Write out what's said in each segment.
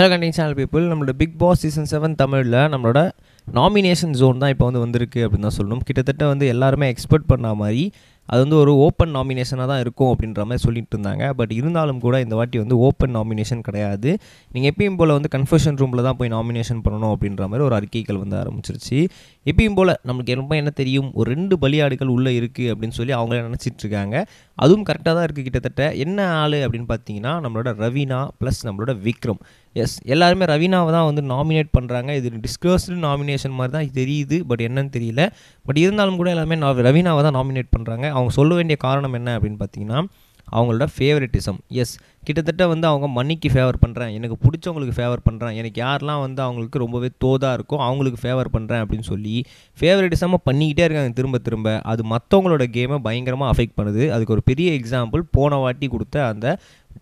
hello counting channel people நம்மளோட Bigg Boss season seven தமிழில் நம்மளோட நாமினேஷன் ஜோன் தான் இப்போ வந்து வந்திருக்கு அப்படின்னு தான் சொல்லணும் கிட்டத்தட்ட வந்து எல்லாருமே எக்ஸ்பெக்ட் பண்ண மாதிரி அது வந்து ஒரு ஓப்பன் நாமினேஷனாக தான் இருக்கும் அப்படின்ற மாதிரி சொல்லிட்டு இருந்தாங்க பட் இருந்தாலும் கூட இந்த வாட்டி வந்து ஓப்பன் நாமினேஷன் கிடையாது நீங்கள் எப்பயும் போல் வந்து கன்ஃபர்ஷன் ரூமில் தான் போய் நாமினேஷன் பண்ணணும் அப்படின்ற மாதிரி ஒரு அறிக்கைகள் வந்து ஆரம்பிச்சிருச்சு எப்பயும் போல் நம்மளுக்கு ரொம்ப என்ன தெரியும் ஒரு ரெண்டு பலியாடுகள் உள்ளே இருக்குது அப்படின்னு சொல்லி அவங்களே நினச்சிட்டு இருக்காங்க அதுவும் கரெக்டாக தான் இருக்குது கிட்டத்தட்ட என்ன ஆள் அப்படின்னு பார்த்தீங்கன்னா நம்மளோட ரவீனா ப்ளஸ் நம்மளோட விக்ரம் எஸ் எல்லாருமே ரவீனாவை தான் வந்து நாமினேட் பண்ணுறாங்க இது டிஸ்க்ளோஸ்டு நாமினேஷன் மாதிரி தான் தெரியுது பட் என்னன்னு தெரியல பட் இருந்தாலும் கூட எல்லாமே ரவீனாவை தான் நாமினேட் பண்ணுறாங்க அவங்க சொல்ல வேண்டிய காரணம் என்ன அப்படின்னு பார்த்தீங்கன்னா அவங்களோட ஃபேவரட்டிசம் எஸ் கிட்டத்தட்ட வந்து அவங்க மணிக்கு ஃபேவர் பண்ணுறேன் எனக்கு பிடிச்சவங்களுக்கு ஃபேவர் பண்ணுறேன் எனக்கு யாரெலாம் வந்து அவங்களுக்கு ரொம்பவே தோதாக இருக்கோ அவங்களுக்கு ஃபேவர் பண்ணுறேன் அப்படின்னு சொல்லி ஃபேவரட்டிசமாக பண்ணிக்கிட்டே இருக்காங்க திரும்ப திரும்ப அது மற்றவங்களோட கேமை பயங்கரமாக அஃபெக்ட் பண்ணுது அதுக்கு ஒரு பெரிய எக்ஸாம்பிள் போன வாட்டி கொடுத்த அந்த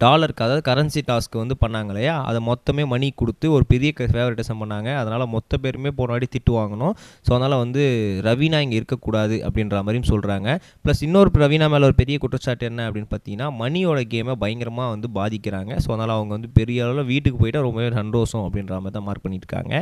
டாலருக்கு அதாவது கரன்சி டாஸ்க்கு வந்து பண்ணாங்க இல்லையா அதை மொத்தமே மணி கொடுத்து ஒரு பெரிய ஃபேவரட்டிசம் பண்ணாங்க அதனால் மொத்த பேருமே போன வாடி திட்டு வாங்கணும் ஸோ அதனால் வந்து ரவீனா இங்கே இருக்கக்கூடாது அப்படின்ற மாதிரியும் சொல்கிறாங்க ப்ளஸ் இன்னொரு ரவீனா மேலே ஒரு பெரிய குற்றச்சாட்டு என்ன அப்படின்னு பார்த்தீங்கன்னா மணியோட கேமை பயங்கரமாக வந்து பாதிக்கிறாங்க ஸோ அதனால் அவங்க வந்து பெரிய அளவில் வீட்டுக்கு போயிட்டு ரொம்பவே சந்தோஷம் அப்படின்ற மாதிரி தான் மார்க் பண்ணியிருக்காங்க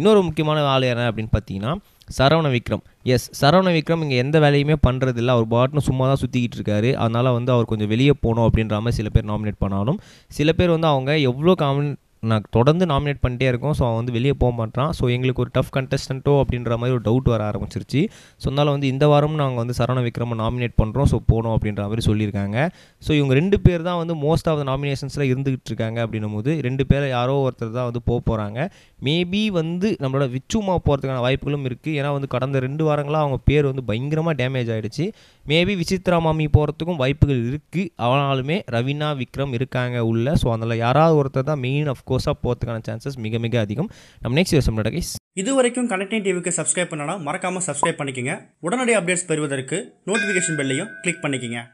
இன்னொரு முக்கியமான ஆள் என்ன அப்படின்னு பார்த்தீங்கன்னா சரவண விக்ரம் எஸ் சரவண விக்ரம் இங்கே எந்த வேலையுமே பண்ணுறதில்ல அவர் பாட்னு சும்மா தான் சுற்றிக்கிட்டு இருக்காரு அதனால் வந்து அவர் கொஞ்சம் வெளியே போகணும் அப்படின்ற மாதிரி சில பேர் நாமினேட் பண்ணாலும் சில பேர் வந்து அவங்க எவ்வளோ காமன் நான் தொடர்ந்து நாமினேட் பண்ணிட்டே இருக்கோம் ஸோ அவன் வந்து வெளியே போக மாட்டான் ஸோ எங்களுக்கு ஒரு டஃப் கண்டெஸ்டன்ட்டோ அப்படின்ற மாதிரி ஒரு டவுட் வர ஆரம்பிச்சிருச்சு ஸோ அதனால் வந்து இந்த வாரமும் நாங்கள் வந்து சரவண விக்ரம நாமினேட் பண்ணுறோம் ஸோ போனோம் அப்படின்ற மாதிரி சொல்லியிருக்காங்க ஸோ இவங்க ரெண்டு பேர் தான் வந்து மோஸ்ட் ஆஃப் த நாமினேஷன்ஸில் இருந்துகிட்டு இருக்காங்க அப்படின்னும் போது ரெண்டு பேர் யாரோ ஒருத்தர் தான் வந்து போக போகிறாங்க மேபி வந்து நம்மளோட விச்சுமா போகிறதுக்கான வாய்ப்புகளும் இருக்குது ஏன்னா வந்து கடந்த ரெண்டு வாரங்களாக அவங்க பேர் வந்து பயங்கரமாக டேமேஜ் ஆகிடுச்சு மேபி விசித்ரா மாமி போகிறதுக்கும் வாய்ப்புகள் இருக்குது ஆனாலுமே ரவினா விக்ரம் இருக்காங்க உள்ள ஸோ அதனால் யாராவது ஒருத்தர் தான் மெயின் ஆஃப் கோர்ஸாக போகிறதுக்கான சான்சஸ் மிக மிக அதிகம் நம்ம நெக்ஸ்ட் வருஷம் கைஸ் இது வரைக்கும் கனெக்டிங் டிவிக்கு சப்ஸ்கிரைப் பண்ணனா மறக்காமல் சப்ஸ்கிரைப் பண்ணிக்கோங்க உடனடி அப்டேட்ஸ் பெறுவதற்கு நோட்டிஃபிகேஷன் பெல்லையும் கிளிக் பண்ணிக்கோங்க